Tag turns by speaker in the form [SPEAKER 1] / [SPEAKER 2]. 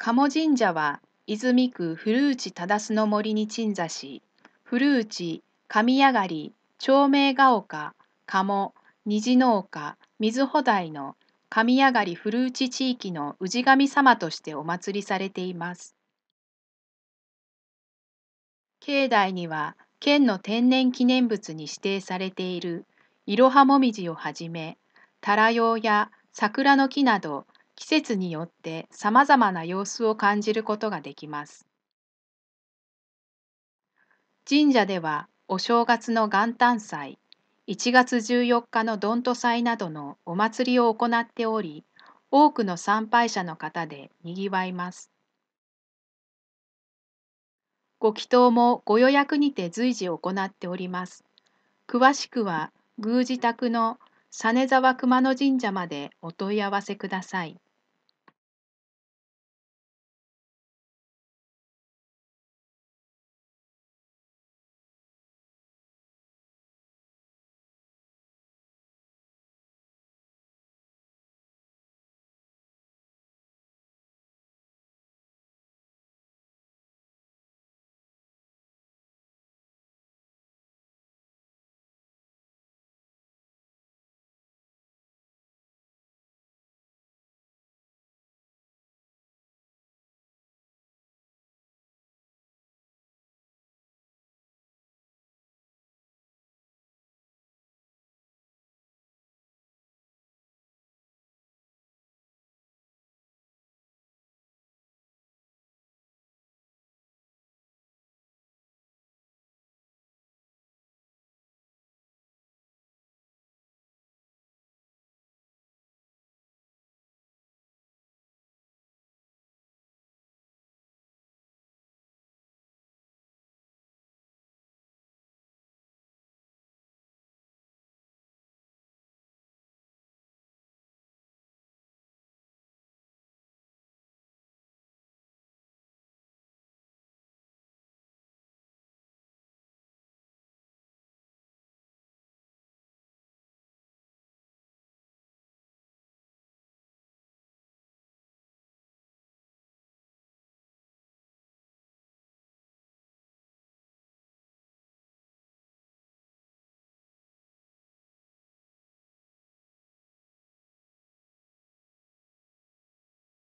[SPEAKER 1] 鴨神社は泉区古内忠の森に鎮座し、古内、神上がり、長明が丘、鴨、虹の丘、水穂台の神上がり古内地域の氏神様としてお祭りされています。境内には県の天然記念物に指定されているいろはもみじをはじめ、タラヨウや桜の木など季節によって様々な様子を感じることができます。神社ではお正月の元旦祭、1月14日のどんと祭などのお祭りを行っており、多くの参拝者の方でにぎわいます。ご祈祷もご予約にて随時行っております。詳しくは宮司宅の実沢熊野神社までお問い合わせください。